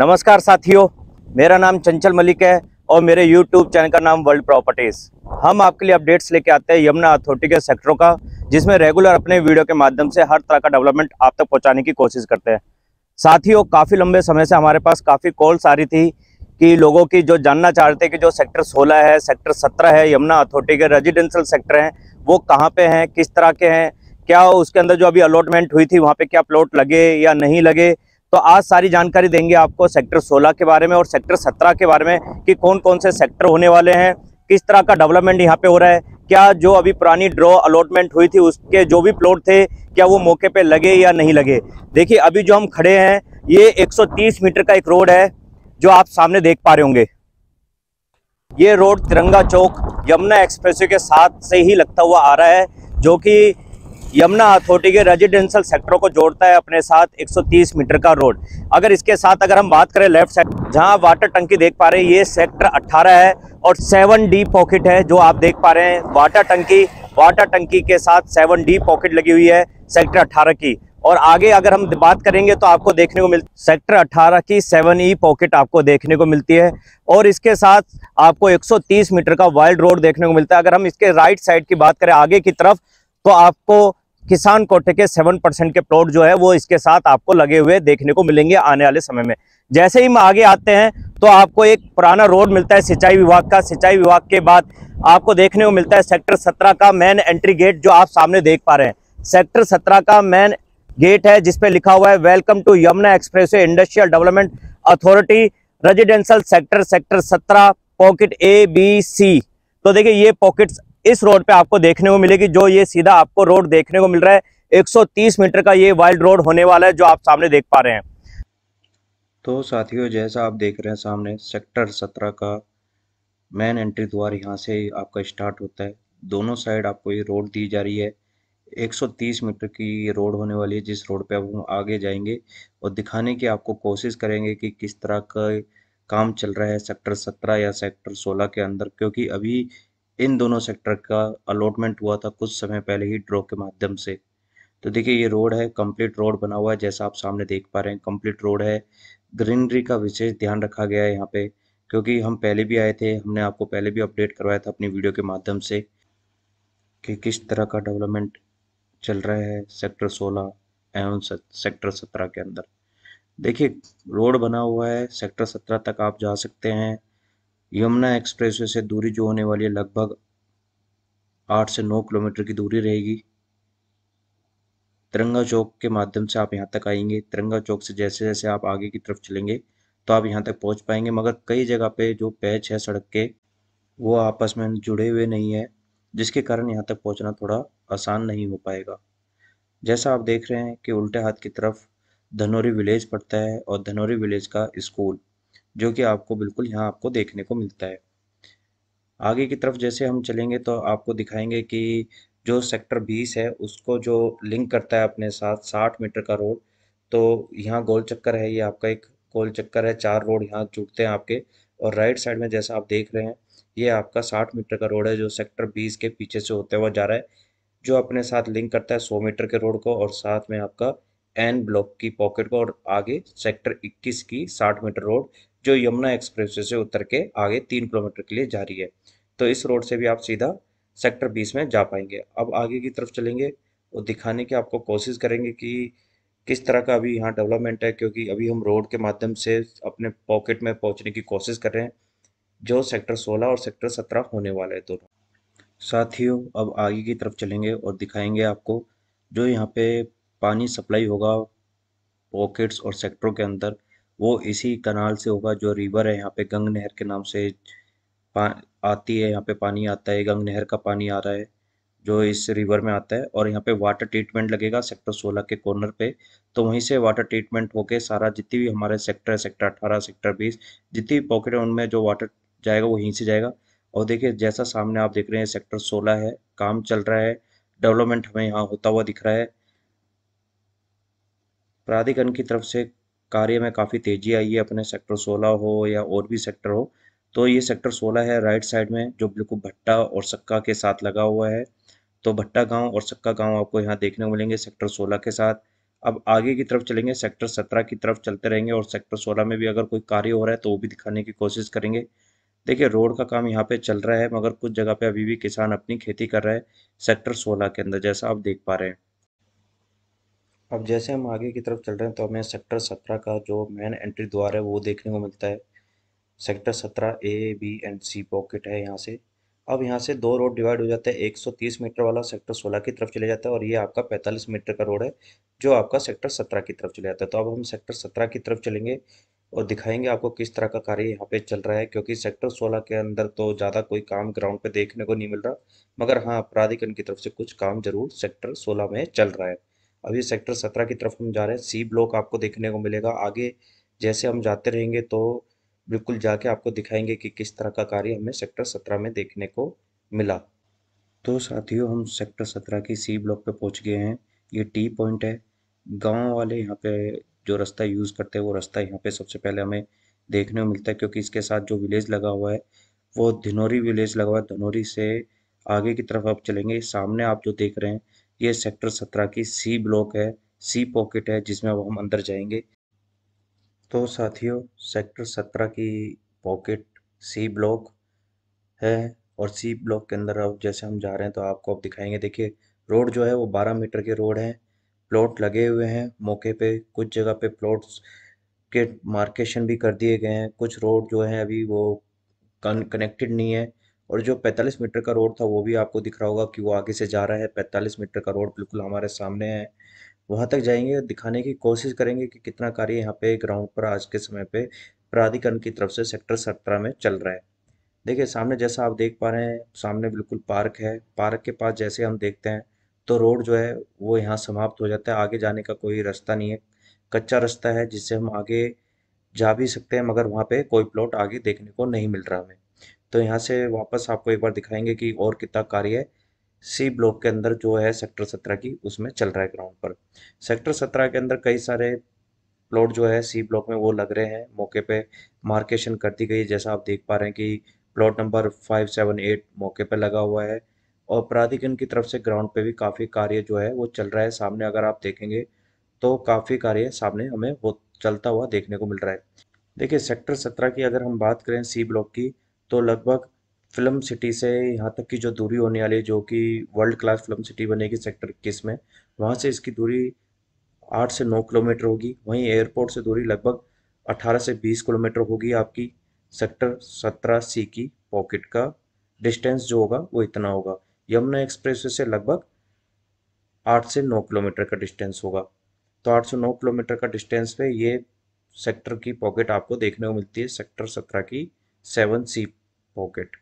नमस्कार साथियों मेरा नाम चंचल मलिक है और मेरे यूट्यूब चैनल का नाम वर्ल्ड प्रॉपर्टीज़ हम आपके लिए अपडेट्स लेके आते हैं यमुना अथॉरिटी के सेक्टरों का जिसमें रेगुलर अपने वीडियो के माध्यम से हर तरह का डेवलपमेंट आप तक पहुंचाने की कोशिश करते हैं साथियों काफ़ी लंबे समय से हमारे पास काफ़ी कॉल्स आ रही थी कि लोगों की जो जानना चाहते हैं कि जो सेक्टर 16 है सेक्टर 17 है यमुना अथॉरिटी के रेजिडेंशियल सेक्टर हैं वो कहाँ पे हैं किस तरह के हैं क्या उसके अंदर जो अभी अलॉटमेंट हुई थी वहाँ पे क्या प्लॉट लगे या नहीं लगे तो आज सारी जानकारी देंगे आपको सेक्टर 16 के बारे में और सेक्टर 17 के बारे में कि कौन कौन से सेक्टर होने वाले हैं किस तरह का डेवलपमेंट यहाँ पे हो रहा है क्या जो अभी पुरानी ड्रॉ अलॉटमेंट हुई थी उसके जो भी प्लॉट थे क्या वो मौके पे लगे या नहीं लगे देखिए अभी जो हम खड़े हैं ये 130 मीटर का एक रोड है जो आप सामने देख पा रहे होंगे ये रोड तिरंगा चौक यमुना एक्सप्रेसवे के साथ से ही लगता हुआ आ रहा है जो कि यमुना अथॉरिटी के रेजिडेंशियल सेक्टरों को जोड़ता है अपने साथ 130 मीटर का रोड अगर इसके साथ अगर हम बात करें लेफ्ट साइड जहां वाटर टंकी देख पा रहे हैं ये सेक्टर 18 है और 7 डी पॉकेट है जो आप देख पा रहे हैं वाटर टंकी वाटर टंकी के साथ 7 डी पॉकेट लगी हुई है सेक्टर अट्ठारह की और आगे अगर हम बात करेंगे तो आपको देखने को मिल सेक्टर 18 की 7 ई पॉकेट आपको देखने को मिलती है और इसके साथ आपको 130 मीटर का वाइल्ड रोड देखने को मिलता है अगर हम इसके राइट साइड की बात करें आगे की तरफ तो आपको किसान कोटे के सेवन परसेंट के प्लॉट जो है वो इसके साथ आपको लगे हुए देखने को मिलेंगे आने वाले समय में जैसे ही हम आगे आते हैं तो आपको एक पुराना रोड मिलता है सिंचाई विभाग का सिंचाई विभाग के बाद आपको देखने को मिलता है सेक्टर सत्रह का मेन एंट्री गेट जो आप सामने देख पा रहे हैं सेक्टर सत्रह का मेन गेट है जिसपे लिखा हुआ है welcome to Yamuna express industrial development authority residential sector sector सत्रह पॉकेट ए बी सी तो देखिए ये पॉकेट्स इस रोड पे आपको देखने को मिलेगी जो ये सीधा आपको रोड देखने को मिल रहा है 130 मीटर का ये वाइल्ड रोड होने वाला है जो आप सामने देख पा रहे हैं तो साथियों जैसा आप देख रहे हैं सामने सेक्टर 17 का मेन एंट्री द्वार यहाँ से आपका स्टार्ट होता है दोनों साइड आपको ये रोड दी जा रही है 130 मीटर की ये रोड होने वाली है जिस रोड पे आप आगे जाएंगे और दिखाने की आपको कोशिश करेंगे कि किस तरह का काम चल रहा है सेक्टर 17 या सेक्टर 16 के अंदर क्योंकि अभी इन दोनों सेक्टर का अलॉटमेंट हुआ था कुछ समय पहले ही ड्रॉ के माध्यम से तो देखिए ये रोड है कंप्लीट रोड बना हुआ है जैसा आप सामने देख पा रहे हैं कंप्लीट रोड है ग्रीनरी का विशेष ध्यान रखा गया है यहाँ पे क्योंकि हम पहले भी आए थे हमने आपको पहले भी अपडेट करवाया था अपनी वीडियो के माध्यम से कि किस तरह का डेवलपमेंट चल रहा है सेक्टर सोलह एवं सेक्टर सत्रह के अंदर देखिए रोड बना हुआ है सेक्टर सत्रह तक आप जा सकते हैं यमुना एक्सप्रेसवे से दूरी जो होने वाली है लगभग आठ से नौ किलोमीटर की दूरी रहेगी तिरंगा चौक के माध्यम से आप यहाँ तक आएंगे तिरंगा चौक से जैसे जैसे आप आगे की तरफ चलेंगे तो आप यहाँ तक पहुँच पाएंगे मगर कई जगह पे जो पैच है सड़क के वो आपस में जुड़े हुए नहीं है जिसके कारण यहाँ तक पहुँचना थोड़ा आसान नहीं हो पाएगा जैसा आप देख रहे हैं कि उल्टे हाथ की तरफ धनौरी विलेज पड़ता है और धनौरी विलेज का स्कूल जो कि आपको बिल्कुल यहाँ आपको देखने को मिलता है आगे की तरफ जैसे हम चलेंगे तो आपको दिखाएंगे कि जो सेक्टर बीस है उसको जो लिंक करता है अपने साथ साठ मीटर का रोड तो यहाँ गोल चक्कर है ये आपका एक गोल चक्कर है चार रोड यहाँ जुटते हैं आपके और राइट साइड में जैसा आप देख रहे हैं ये आपका साठ मीटर का रोड है जो सेक्टर बीस के पीछे से होते हुआ जा रहा है जो अपने साथ लिंक करता है सौ मीटर के रोड को और साथ में आपका एन ब्लॉक की पॉकेट को और आगे सेक्टर इक्कीस की साठ मीटर रोड जो यमुना एक्सप्रेस से उत्तर के आगे तीन किलोमीटर के लिए जा रही है तो इस रोड से भी आप सीधा सेक्टर बीस में जा पाएंगे अब आगे की तरफ चलेंगे और दिखाने की आपको कोशिश करेंगे कि किस तरह का अभी यहाँ डेवलपमेंट है क्योंकि अभी हम रोड के माध्यम से अपने पॉकेट में पहुँचने की कोशिश कर रहे हैं जो सेक्टर सोलह और सेक्टर सत्रह होने वाला है दोनों साथियों अब आगे की तरफ चलेंगे और दिखाएंगे आपको जो यहाँ पे पानी सप्लाई होगा पॉकेट्स और सेक्टरों के अंदर वो इसी कनाल से होगा जो रिवर है यहाँ पे गंग नहर के नाम से आती है यहाँ पे पानी आता है गंग नहर का पानी आ रहा है जो इस रिवर में आता है और यहाँ पे वाटर ट्रीटमेंट लगेगा सेक्टर 16 के कॉर्नर पे तो वहीं से वाटर ट्रीटमेंट होके सारा जितनी भी हमारे सेक्टर है सेक्टर 18 सेक्टर 20 जितनी भी पॉकेट है उनमें जो वाटर जाएगा वो से जाएगा और देखिए जैसा सामने आप देख रहे हैं सेक्टर 16 है काम चल रहा है डेवलपमेंट हमें यहाँ होता हुआ दिख रहा है प्राधिकरण की तरफ से कार्य में काफ़ी तेज़ी आई है अपने सेक्टर सोलह हो या और भी सेक्टर हो तो ये सेक्टर सोलह है राइट साइड में जो बिल्कुल भट्टा और सक्का के साथ लगा हुआ है तो भट्टा गांव और सक्का गांव आपको यहाँ देखने को मिलेंगे सेक्टर सोलह के साथ अब आगे की तरफ चलेंगे सेक्टर सत्रह की तरफ चलते रहेंगे और सेक्टर सोलह में भी अगर कोई कार्य हो रहा है तो वो भी दिखाने की कोशिश करेंगे देखिए रोड का काम यहाँ पे चल रहा है मगर कुछ जगह पे अभी भी किसान अपनी खेती कर रहा है सेक्टर सोलह के अंदर जैसा आप देख पा रहे हैं अब जैसे हम आगे की तरफ चल रहे हैं तो हमें सेक्टर सत्रह का जो मेन एंट्री द्वार है वो देखने को मिलता है सेक्टर सत्रह A B and C pocket है यहाँ से अब यहाँ से दो रोड डिवाइड हो जाता है एक सौ तीस मीटर वाला सेक्टर सोलह की तरफ चले जाता है और ये आपका पैंतालीस मीटर का रोड है जो आपका सेक्टर सत्रह की तरफ चले जाता है तो अब हम सेक्टर सत्रह की तरफ चलेंगे और दिखाएंगे आपको किस तरह का कार्य यहाँ पे चल रहा है क्योंकि सेक्टर सोलह के अंदर तो ज़्यादा कोई काम ग्राउंड पे देखने को नहीं मिल रहा मगर हाँ प्राधिकरण की तरफ से कुछ काम जरूर सेक्टर सोलह में चल रहा है अभी सेक्टर सत्रह की तरफ हम जा रहे हैं सी ब्लॉक आपको देखने को मिलेगा आगे जैसे हम जाते रहेंगे तो बिल्कुल जाके आपको दिखाएंगे कि किस तरह का कार्य हमें सेक्टर सत्रह में देखने को मिला तो साथियों हम सेक्टर सत्रह की सी ब्लॉक पे पहुंच गए हैं ये टी पॉइंट है गांव वाले यहाँ पे जो रास्ता यूज़ करते हैं वो रास्ता यहाँ पे सबसे पहले हमें देखने को मिलता है क्योंकि इसके साथ जो विलेज लगा हुआ है वो धिनोरी विलेज लगा हुआ है धनौरी से आगे की तरफ आप चलेंगे सामने आप जो देख रहे हैं ये सेक्टर सत्रह की सी ब्लॉक है सी पॉकेट है जिसमें अब हम अंदर जाएंगे तो साथियों सेक्टर सत्रह की पॉकेट सी ब्लॉक है और सी ब्लॉक के अंदर अब जैसे हम जा रहे हैं तो आपको अब दिखाएंगे देखिए रोड जो है वो बारह मीटर के रोड हैं प्लॉट लगे हुए हैं मौके पे कुछ जगह पे प्लॉट्स के मार्केशन भी कर दिए गए हैं कुछ रोड जो है अभी वो कन कनेक्टेड नहीं है और जो 45 मीटर का रोड था वो भी आपको दिख रहा होगा कि वो आगे से जा रहा है 45 मीटर का रोड बिल्कुल हमारे सामने है वहाँ तक जाएंगे दिखाने की कोशिश करेंगे कि कितना कार्य यहाँ पे ग्राउंड पर आज के समय पे प्राधिकरण की तरफ से सेक्टर सत्रह में चल रहा है देखिए सामने जैसा आप देख पा रहे हैं सामने बिल्कुल पार्क है पार्क के पास जैसे हम देखते हैं तो रोड जो है वो यहाँ समाप्त हो जाता है आगे जाने का कोई रास्ता नहीं है कच्चा रास्ता है जिससे हम आगे जा भी सकते हैं मगर वहाँ पे कोई प्लॉट आगे देखने को नहीं मिल रहा हमें तो यहाँ से वापस आपको एक बार दिखाएंगे कि और कितना कार्य सी ब्लॉक के अंदर जो है सेक्टर सत्रह की उसमें चल रहा है ग्राउंड पर सेक्टर सत्रह के अंदर कई सारे प्लॉट जो है सी ब्लॉक में वो लग रहे हैं मौके पे मार्केशन कर दी गई जैसा आप देख पा रहे हैं कि plot number five seven eight मौके पे लगा हुआ है और प्राधिकरण की तरफ से ग्राउंड पे भी काफ़ी कार्य जो है वो चल रहा है सामने अगर आप देखेंगे तो काफ़ी कार्य सामने हमें वो चलता हुआ देखने को मिल रहा है देखिए सेक्टर सत्रह की अगर हम बात करें सी ब्लॉक की तो लगभग फिल्म सिटी से यहाँ तक की जो दूरी होने वाली है जो कि वर्ल्ड क्लास फिल्म सिटी बनेगी सेक्टर इक्कीस में वहाँ से इसकी दूरी आठ से नौ किलोमीटर होगी वहीं एयरपोर्ट से दूरी लगभग अठारह से बीस किलोमीटर होगी आपकी सेक्टर सत्रह सी की पॉकेट का डिस्टेंस जो होगा वो इतना होगा यमुना एक्सप्रेस से लगभग आठ से नौ किलोमीटर का डिस्टेंस होगा तो आठ से नौ किलोमीटर का डिस्टेंस पे ये सेक्टर की पॉकेट आपको देखने को मिलती है सेक्टर सत्रह की सेवन सी पॉकेट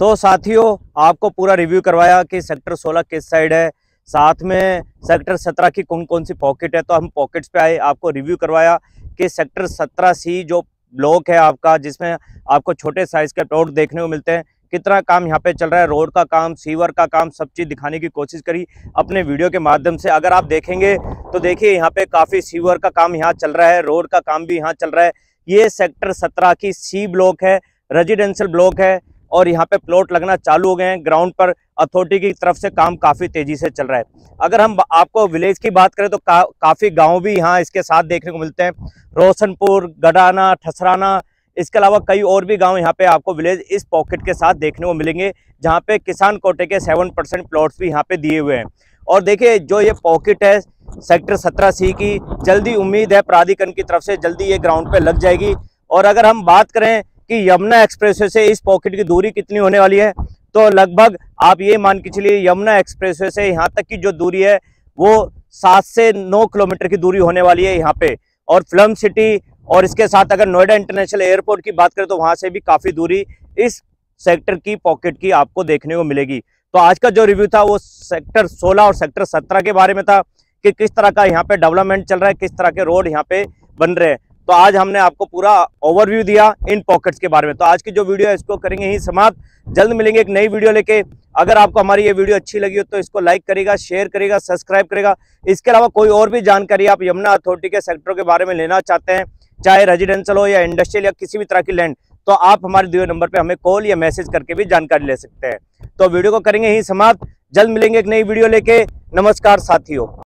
तो साथियों आपको पूरा रिव्यू करवाया कि सेक्टर 16 किस साइड है साथ में सेक्टर 17 की कौन कौन सी पॉकेट है तो हम पॉकेट्स पे आए आपको रिव्यू करवाया कि सेक्टर 17 सी जो ब्लॉक है आपका जिसमें आपको छोटे साइज़ के प्लॉट देखने को मिलते हैं कितना काम यहाँ पे चल रहा है रोड का काम सीवर का काम सब चीज़ दिखाने की कोशिश करी अपने वीडियो के माध्यम से अगर आप देखेंगे तो देखिए यहाँ पे काफ़ी सीवर का काम यहाँ चल रहा है रोड का काम भी यहाँ चल रहा है ये सेक्टर सत्रह की सी ब्लॉक है रेजिडेंशियल ब्लॉक है और यहाँ पे प्लॉट लगना चालू हो गए हैं ग्राउंड पर अथॉरिटी की तरफ से काम काफ़ी तेज़ी से चल रहा है अगर हम आपको विलेज की बात करें तो का, काफ़ी गांव भी यहाँ इसके साथ देखने को मिलते हैं रोशनपुर गडाना ठसराना इसके अलावा कई और भी गांव यहाँ पे आपको विलेज इस पॉकेट के साथ देखने को मिलेंगे जहाँ पे किसान कोटे के सेवन परसेंट प्लॉट्स भी यहाँ पर दिए हुए हैं और देखिए जो ये पॉकेट है सेक्टर सत्रह सी की जल्दी उम्मीद है प्राधिकरण की तरफ से जल्दी ये ग्राउंड पर लग जाएगी और अगर हम बात करें कि यमुना एक्सप्रेस से इस पॉकेट की दूरी कितनी होने वाली है तो लगभग आप ये मान के चलिए यमुना एक्सप्रेस से यहाँ तक की जो दूरी है वो सात से नौ किलोमीटर की दूरी होने वाली है यहाँ पे और फिल्म सिटी और इसके साथ अगर नोएडा इंटरनेशनल एयरपोर्ट की बात करें तो वहाँ से भी काफ़ी दूरी इस सेक्टर की पॉकेट की आपको देखने को मिलेगी तो आज का जो रिव्यू था वो सेक्टर 16 और सेक्टर 17 के बारे में था कि किस तरह का यहाँ पे डेवलपमेंट चल रहा है किस तरह के रोड यहाँ पे बन रहे हैं तो आज हमने आपको पूरा ओवरव्यू दिया इन पॉकेट्स के बारे में तो आज की जो वीडियो है इसको करेंगे ही समाप्त जल्द मिलेंगे एक नई वीडियो लेके अगर आपको हमारी ये वीडियो अच्छी लगी हो तो इसको लाइक करेगा शेयर करेगा सब्सक्राइब करेगा इसके अलावा कोई और भी जानकारी आप यमुना अथॉरिटी के सेक्टरों के बारे में लेना चाहते हैं चाहे रेजिडेंशियल हो या इंडस्ट्रियल या किसी भी तरह की लैंड तो आप हमारे दिए नंबर पर हमें कॉल या मैसेज करके भी जानकारी ले सकते हैं तो वीडियो को करेंगे ही समाप्त जल्द मिलेंगे एक नई वीडियो लेके नमस्कार साथियों